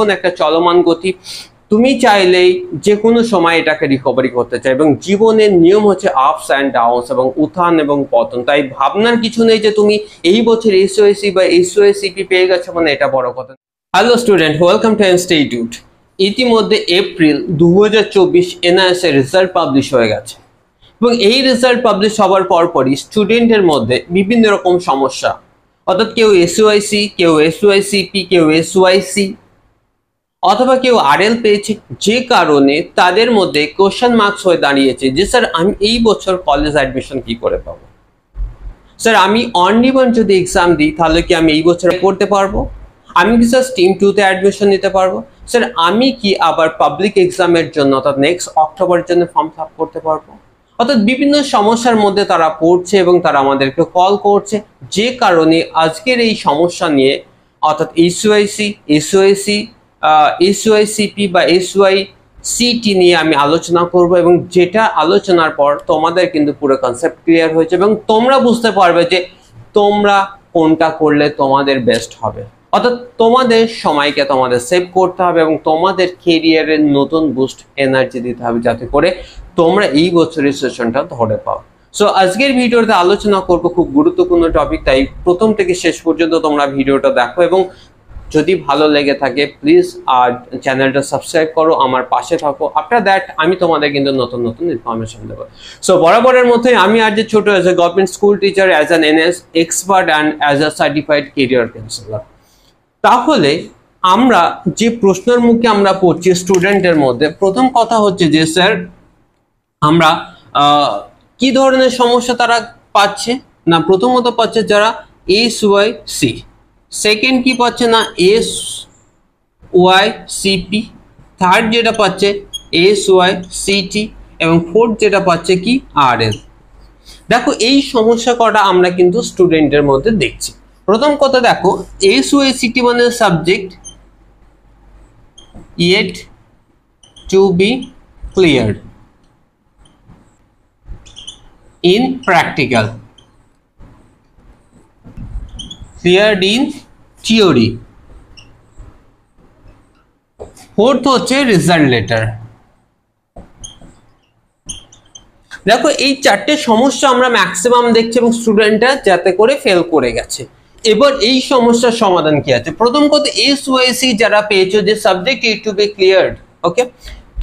কোন একটা চলমান গতি তুমি চাইলেই যে কোনো সময় এটাকে রিকভারি করতে চাই এবং জীবনের নিয়ম হচ্ছে আপস অ্যান্ড ডাউনস এবং উত্থান এবং পতন তাই ভাবনার কিছু নেই যে তুমি এই বছর এসওএসি বা এসওএসিপি পেয়ে গেছো মানে এটা বড় কথা hello student welcome to institute ইতিমধ্যে এপ্রিল দু হাজার চব্বিশ এনআইএস এর রেজাল্ট পাবলিশ হয়ে গেছে এবং এই রেজাল্ট পাবলিশ হওয়ার পরপরই স্টুডেন্টের মধ্যে বিভিন্ন রকম সমস্যা অর্থাৎ কেউ এসওআইসি কেউ এসওআইসিপি কেউ এসওআইসি অথবা কেউ এল পেয়েছে যে কারণে তাদের মধ্যে কোশ্চেন মার্কস হয়ে দাঁড়িয়েছে যে স্যার আমি এই বছর কলেজ অ্যাডমিশন কি করে পাবো স্যার আমি অনলিবন যদি এক্সাম দিই তাহলে কি আমি এই বছর করতে পারবো আমি কি স্যার স্টিম টুতে অ্যাডমিশন নিতে পারবো স্যার আমি কি আবার পাবলিক এক্সামের জন্য অর্থাৎ নেক্সট অক্টোবরের জন্য ফর্ম ফিল করতে পারবো অর্থাৎ বিভিন্ন সমস্যার মধ্যে তারা পড়ছে এবং তারা আমাদেরকে কল করছে যে কারণে আজকের এই সমস্যা নিয়ে অর্থাৎ এসওআইসি এসওয়াইসি এসওয়াই সিপি বা এসওয়াই সিটি নিয়ে আমি আলোচনা করব এবং যেটা আলোচনার পর তোমাদের কিন্তু পুরো কনসেপ্ট ক্লিয়ার হয়েছে এবং তোমরা বুঝতে পারবে যে তোমরা কোনটা করলে তোমাদের বেস্ট হবে অর্থাৎ তোমাদের সময়কে তোমাদের সেভ করতে হবে এবং তোমাদের কেরিয়ারের নতুন বুস্ট এনার্জি দিতে হবে যাতে করে তোমরা এই বছরের সেশনটা ধরে পাও সো আজকের ভিডিওতে আলোচনা করবো খুব গুরুত্বপূর্ণ টপিক তাই প্রথম থেকে শেষ পর্যন্ত তোমরা ভিডিওটা দেখো এবং যদি ভালো লেগে থাকে প্লিজ আর চ্যানেলটা সাবস্ক্রাইব করো আমার পাশে থাকো আফটার দ্যাট আমি তোমাদের কিন্তু নতুন নতুন ইনফরমেশন দেবো সো বরাবরের মধ্যে আমি আর যে ছোটো as a government school teacher as an S expert and as a certified career counsellor তাহলে আমরা যে প্রশ্নের মুখে আমরা পড়ছি স্টুডেন্টের মধ্যে প্রথম কথা হচ্ছে যে স্যার আমরা কি ধরনের সমস্যা তারা পাচ্ছে না প্রথমত পাচ্ছে যারা এস ওয়াই সি সেকেন্ড কি পাচ্ছে না এস ওয়াই সিপি থার্ড যেটা পাচ্ছে এস ওয়াই সিটি এবং ফোর্থ যেটা পাচ্ছে কি আর এস দেখো এই সমস্যা কটা আমরা কিন্তু স্টুডেন্টের মধ্যে দেখছি প্রথম কথা দেখো এস ওয়াই সিটি মানে subject yet to be clear in practical clear in theory fourth হচ্ছে রেজাল্ট লেটার দেখো এই চারটে সমস্যা আমরা ম্যাক্সিমাম দেখছি এবং স্টুডেন্টরা যাতে করে ফেল করে গেছে এবার এই সমস্যার সমাধান কি আছে প্রথম কথা এস ওয়াইসি যারা পেয়েছে যে subject you to be clear okay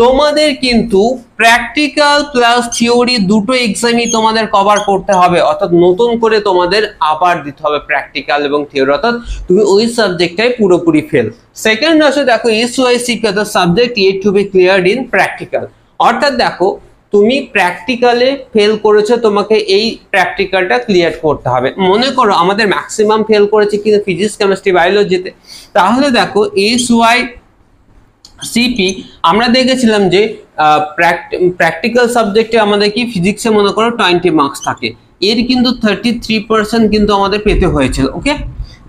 তোমাদের কিন্তু প্র্যাকটিক্যাল প্লাস থিওরি দুটো এক্সামই তোমাদের কভার করতে হবে অর্থাৎ নতুন করে তোমাদের আবার দিতে হবে প্র্যাকটিক্যাল এবং থিওরি অর্থাৎ তুমি ওই সাবজেক্টটাই পুরোপুরি ফেল সেকেন্ড আছে দেখো S Y C subject yet to be clear in practical অর্থাৎ দেখো তুমি প্র্যাকটিক্যালে ফেল করেছো তোমাকে এই প্র্যাকটিক্যালটা ক্লিয়ার করতে হবে মনে করো আমাদের ম্যাক্সিমাম ফেল করেছে কিন্তু ফিজিক্স কেমিস্ট্রি বায়োলজিতে তাহলে দেখো এস ওয়াই সিপি আমরা দেখেছিলাম যে প্র্যাকটিক্যাল সাবজেক্টে আমাদের কি ফিজিক্সে মনে করো টোয়েন্টি মার্কস থাকে এর কিন্তু থার্টি থ্রি পার্সেন্ট কিন্তু আমাদের পেতে হয়েছিল ওকে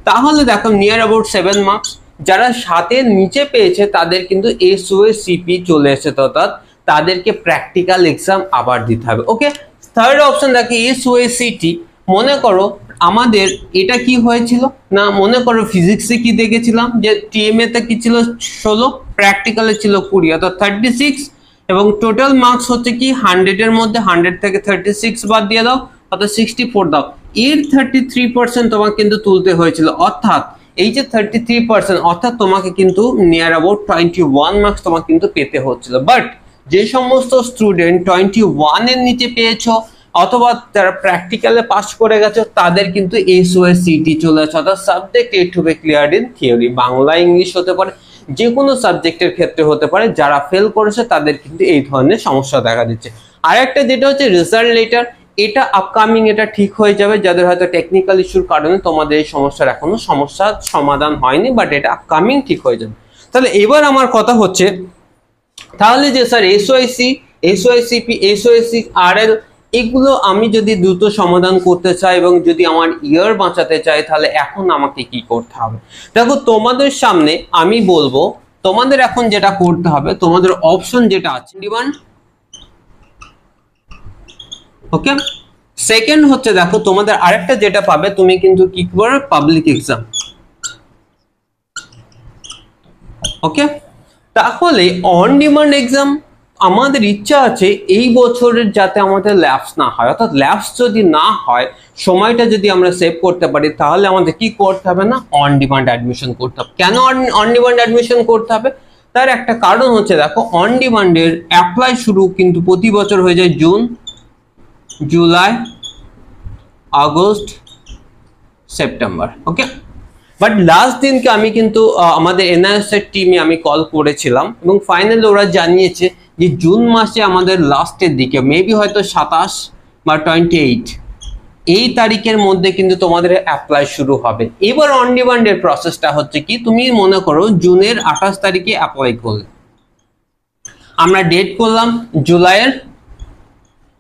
তাহলে দেখো নিয়ার অ্যাবাউট সেভেন মার্কস যারা সাতের নিচে পেয়েছে তাদের কিন্তু এস ও সিপি চলে এসেছে অর্থাৎ তাদেরকে প্র্যাকটিক্যাল এক্সাম আবার দিতে হবে ওকে থার্ড অপশন দেখো ও সিটি মনে করো আমাদের এটা কি হয়েছিল না মনে করো ফিজিক্সে কি দেখেছিলাম যে তে কি ছিল ষোলো প্র্যাকটিক্যালে ছিল কুড়ি অর্থাৎ থার্টি সিক্স এবং টোটাল মার্কস হচ্ছে কি হান্ড্রেডের মধ্যে হান্ড্রেড থেকে থার্টি সিক্স বাদ দিয়ে দাও অর্থাৎ সিক্সটি ফোর দাও এর থার্টি থ্রি পার্সেন্ট তোমাকে কিন্তু তুলতে হয়েছিল অর্থাৎ এই যে থার্টি থ্রি পার্সেন্ট অর্থাৎ তোমাকে কিন্তু near about twenty one marks তোমাকে কিন্তু পেতে হচ্ছিল বাট যে সমস্ত স্টুডেন্ট টোয়েন্টি ওয়ানের নিচে পেয়েছো অথবা যারা প্র্যাকটিক্যালে পাস করে গেছে তাদের কিন্তু এসওএস টি চলে আসে অর্থাৎ subject yet to be clear in theory Bangla English হতে পারে যে কোনো সাবজেক্টের ক্ষেত্রে হতে পারে যারা ফেল করেছে তাদের কিন্তু এই ধরনের সমস্যা দেখা দিচ্ছে আর একটা যেটা হচ্ছে রেজাল্ট লেটার এটা আপকামিং এটা ঠিক হয়ে যাবে যাদের হয়তো টেকনিক্যাল ইস্যুর কারণে তোমাদের এই সমস্যার এখনো সমস্যা সমাধান হয়নি বাট এটা আপকামিং ঠিক হয়ে যাবে তাহলে এবার আমার কথা হচ্ছে তাহলে যে স্যার এসওআইসি এসওআইসিপি এসওআইসি আর এল এগুলো আমি যদি দ্রুত সমাধান করতে চাই এবং যদি আমার ইয়ার বাঁচাতে চাই তাহলে এখন আমাকে কি করতে হবে দেখো তোমাদের সামনে আমি বলবো তোমাদের এখন যেটা করতে হবে তোমাদের অপশন যেটা আছে ডিমান্ড ওকে সেকেন্ড হচ্ছে দেখো তোমাদের আরেকটা যেটা পাবে তুমি কিন্তু কি করবে পাবলিক এক্সাম ওকে তাহলে অন ডিমান্ড এক্সাম আমাদের ইচ্ছা আছে এই বছরের যাতে আমাদের ল্যাপস না হয় অর্থাৎ ল্যাপস যদি না হয় সময়টা যদি আমরা সেভ করতে পারি তাহলে আমাদের কি করতে হবে না অন ডিমান্ড অ্যাডমিশন করতে হবে কেন অন ডিমান্ড অ্যাডমিশন করতে হবে তার একটা কারণ হচ্ছে দেখো অন ডিমান্ডের অ্যাপ্লাই শুরু কিন্তু প্রতি বছর হয়ে যায় জুন জুলাই আগস্ট সেপ্টেম্বর ওকে বাট লাস্ট দিনকে আমি কিন্তু আমাদের এর টিমে আমি কল করেছিলাম এবং ফাইনালি ওরা জানিয়েছে যে জুন মাসে আমাদের লাস্টের দিকে মেবি হয়তো সাতাশ বা টোয়েন্টি এইট এই তারিখের মধ্যে কিন্তু তোমাদের অ্যাপ্লাই শুরু হবে এবার অন ডিমান্ডের প্রসেসটা হচ্ছে কি তুমি মনে করো জুনের আঠাশ তারিখে অ্যাপ্লাই করলে আমরা ডেট করলাম জুলাইয়ের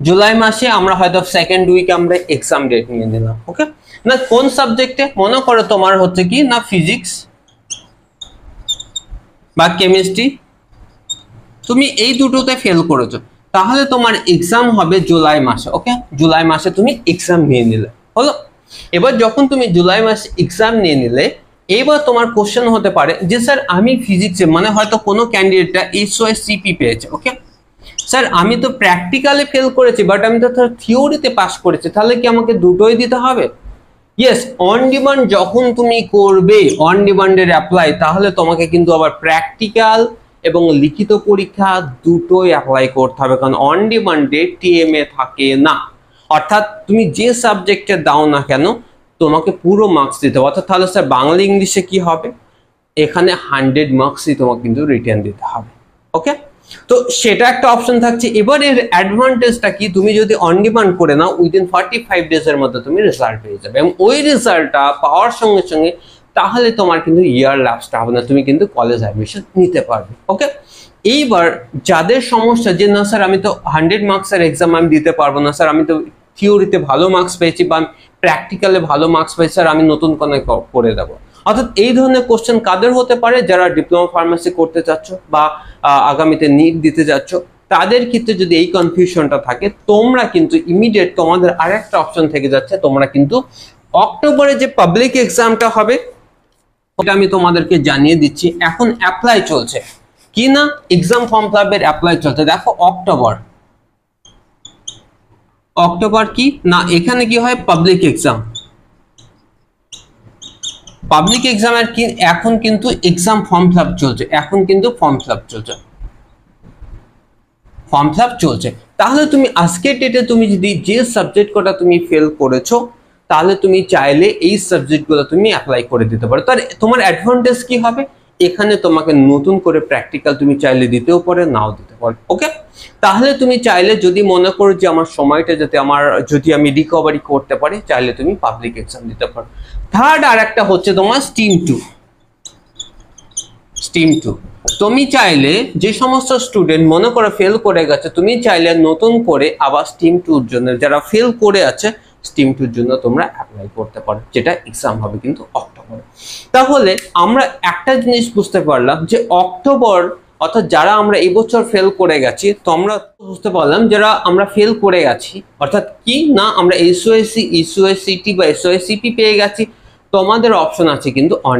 জুলাই মাসে আমরা হয়তো সেকেন্ড উইকে আমরা এক্সাম ডেট নিয়ে নিলাম ওকে না কোন সাবজেক্টে মনে করো তোমার হচ্ছে কি না ফিজিক্স বা কেমিস্ট্রি তুমি এই দুটোতে ফেল করেছো তাহলে তোমার এক্সাম হবে জুলাই মাসে ওকে জুলাই মাসে তুমি এক্সাম নিয়ে নিলে হলো এবার যখন তুমি জুলাই মাসে এক্সাম নিয়ে নিলে এবার তোমার কোশ্চেন হতে পারে যে স্যার আমি ফিজিক্সে মানে হয়তো কোনো ক্যান্ডিডেটটা ওয়াই সিপি পেয়েছে ওকে স্যার আমি তো প্র্যাকটিক্যালে ফেল করেছি বাট আমি তো থিওরিতে পাস করেছি তাহলে কি আমাকে দুটোই দিতে হবে ইয়েস অন ডিমান্ড যখন তুমি করবে অন ডিমান্ডের অ্যাপ্লাই তাহলে তোমাকে কিন্তু আবার প্র্যাকটিক্যাল এবং লিখিত পরীক্ষা দুটোই অ্যাপ্লাই করতে হবে কারণ অন ডিমান্ডে টিএমএ থাকে না অর্থাৎ তুমি যে সাবজেক্টে দাও না কেন তোমাকে পুরো মার্কস দিতে হবে অর্থাৎ তাহলে স্যার বাংলা ইংলিশে কি হবে এখানে হান্ড্রেড মার্কসই তোমাকে কিন্তু রিটার্ন দিতে হবে ওকে তো সেটা একটা অপশন থাকছে এবার এর অ্যাডভান্টেজটা কি তুমি যদি অন ডিমান্ড করে নাও উইদিন ফর্টি ফাইভ ডেজের মধ্যে তুমি রেজাল্ট পেয়ে যাবে এবং ওই রেজাল্টটা পাওয়ার সঙ্গে সঙ্গে তাহলে তোমার কিন্তু ইয়ার ল্যাপসটা হবে না তুমি কিন্তু কলেজ অ্যাডমিশন নিতে পারবে ওকে এইবার যাদের সমস্যা যে না স্যার আমি তো হান্ড্রেড মার্কসের এক্সাম আমি দিতে পারবো না স্যার আমি তো থিওরিতে ভালো মার্কস পেয়েছি বা প্র্যাকটিক্যালে ভালো মার্কস পেয়েছি স্যার আমি নতুন কোনো করে দেবো অর্থাৎ এই ধরনের কোশ্চেন কাদের হতে পারে যারা ডিপ্লোমা ফার্মেসি করতে চাচ্ছ বা আগামীতে নিট দিতে যাচ্ছ তাদের ক্ষেত্রে যদি এই কনফিউশনটা থাকে তোমরা কিন্তু ইমিডিয়েট তোমাদের আরেকটা অপশন থেকে যাচ্ছে তোমরা কিন্তু অক্টোবরে যে পাবলিক এক্সামটা হবে এটা আমি তোমাদেরকে জানিয়ে দিচ্ছি এখন অ্যাপ্লাই চলছে কি না এক্সাম ফর্ম ক্লাবের অ্যাপ্লাই চলছে দেখো অক্টোবর অক্টোবর কি না এখানে কি হয় পাবলিক এক্সাম পাবলিক এক্সামের কি এখন কিন্তু এক্সাম ফর্ম ফিল চলছে এখন কিন্তু ফর্ম ফিল চলছে ফর্ম ফিল চলছে তাহলে তুমি আজকের ডেটে তুমি যদি যে সাবজেক্ট কটা তুমি ফেল করেছো তাহলে তুমি চাইলে এই সাবজেক্টগুলো তুমি অ্যাপ্লাই করে দিতে পারো তার তোমার অ্যাডভান্টেজ কি হবে এখানে তোমাকে নতুন করে প্র্যাকটিক্যাল তুমি চাইলে দিতেও পারে নাও দিতে পারে ওকে তাহলে তুমি চাইলে যদি মনে করো যে আমার সময়টা যাতে আমার যদি আমি রিকভারি করতে পারি চাইলে তুমি পাবলিক এক্সাম দিতে পারো থার্ড আর একটা হচ্ছে তোমার স্টিম টু স্টিম টু তুমি চাইলে যে সমস্ত স্টুডেন্ট মনে করে ফেল করে গেছে তুমি চাইলে নতুন করে আবার স্টিম টুর জন্য যারা ফেল করে আছে স্টিম টুর জন্য তোমরা অ্যাপ্লাই করতে পারো যেটা এক্সাম হবে কিন্তু তাহলে আমরা একটা জিনিস বুঝতে পারলাম যে অক্টোবর অর্থাৎ যারা আমরা এবছর ফেল করে গেছি তো আমরা বুঝতে পারলাম যারা আমরা ফেল করে গেছি অর্থাৎ কি না আমরা এসওএসসি ইসওএসসিটি e বা এসওএসসিপি পেয়ে গেছি তোমাদের অপশন আছে কিন্তু অন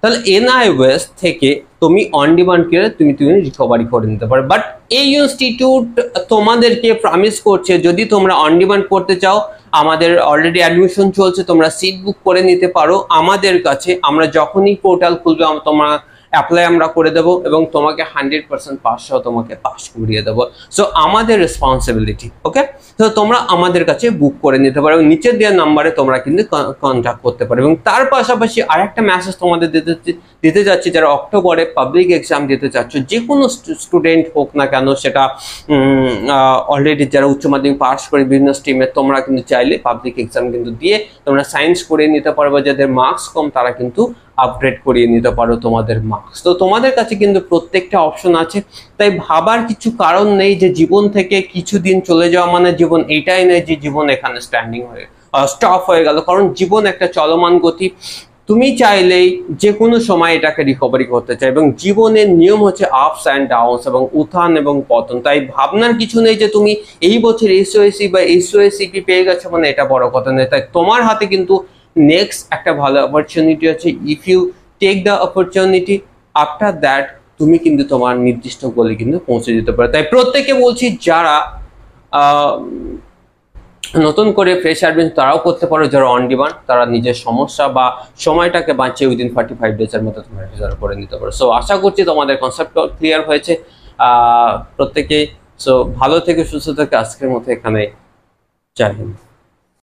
তাহলে এনআইওএস থেকে তুমি অন ডিমান্ড কেয়ারে তুমি তুমি রিকভারি করে নিতে পারো বাট এই ইনস্টিটিউট তোমাদেরকে প্রমিস করছে যদি তোমরা অন ডিমান্ড করতে চাও আমাদের অলরেডি অ্যাডমিশন চলছে তোমরা সিট বুক করে নিতে পারো আমাদের কাছে আমরা যখনই পোর্টাল খুলবে তোমরা অ্যাপ্লাই আমরা করে দেব এবং তোমাকে হান্ড্রেড পার্সেন্ট পাস সহ তোমাকে পাস করিয়ে দেবো সো আমাদের রেসপন্সিবিলিটি ওকে তো তোমরা আমাদের কাছে বুক করে নিতে পারো এবং নিচের দেওয়া নাম্বারে তোমরা কিন্তু কন্ট্যাক্ট করতে পারো এবং তার পাশাপাশি আরেকটা মেসেজ তোমাদের দিতে দিতে যাচ্ছি যারা অক্টোবরে পাবলিক এক্সাম দিতে চাচ্ছ যে কোনো স্টুডেন্ট হোক না কেন সেটা অলরেডি যারা উচ্চ মাধ্যমিক পাস করে বিভিন্ন স্ট্রিমে তোমরা কিন্তু চাইলে পাবলিক এক্সাম কিন্তু দিয়ে তোমরা সায়েন্স করে নিতে পারবে যাদের মার্কস কম তারা কিন্তু আপগ্রেড করিয়ে নিতে পারো তোমাদের মার্কস তো তোমাদের কাছে কিন্তু প্রত্যেকটা অপশন আছে তাই ভাবার কিছু কারণ নেই যে জীবন থেকে কিছু দিন চলে যাওয়া মানে জীবন এটাই নেই যে জীবন এখানে স্ট্যান্ডিং হয়ে স্টপ হয়ে গেল কারণ জীবন একটা চলমান গতি তুমি চাইলেই যে কোনো সময় এটাকে রিকভারি করতে চাই এবং জীবনের নিয়ম হচ্ছে আপস অ্যান্ড ডাউনস এবং উত্থান এবং পতন তাই ভাবনার কিছু নেই যে তুমি এই বছর এসওএসি বা এসওএসিপি পেয়ে গেছো মানে এটা বড় কথা নেই তাই তোমার হাতে কিন্তু নেক্সট একটা ভালো অপরচুনিটি হচ্ছে if you take the opportunity after that তুমি কিন্তু তোমার নির্দিষ্ট গোলে কিন্তু পৌঁছে যেতে পারো তাই প্রত্যেকে বলছি যারা নতুন করে ফ্রেশ আসবেন তারাও করতে পারো যারা অন ডিমান্ড তারা নিজের সমস্যা বা সময়টাকে বাঁচিয়ে উইদিন ফর্টি ফাইভ ডেজের মতো তোমার রেজাল্ট করে নিতে পারো সো আশা করছি তোমাদের কনসেপ্ট ক্লিয়ার হয়েছে প্রত্যেকেই সো ভালো থেকে সুস্থ থেকে আজকের মতো এখানে জয়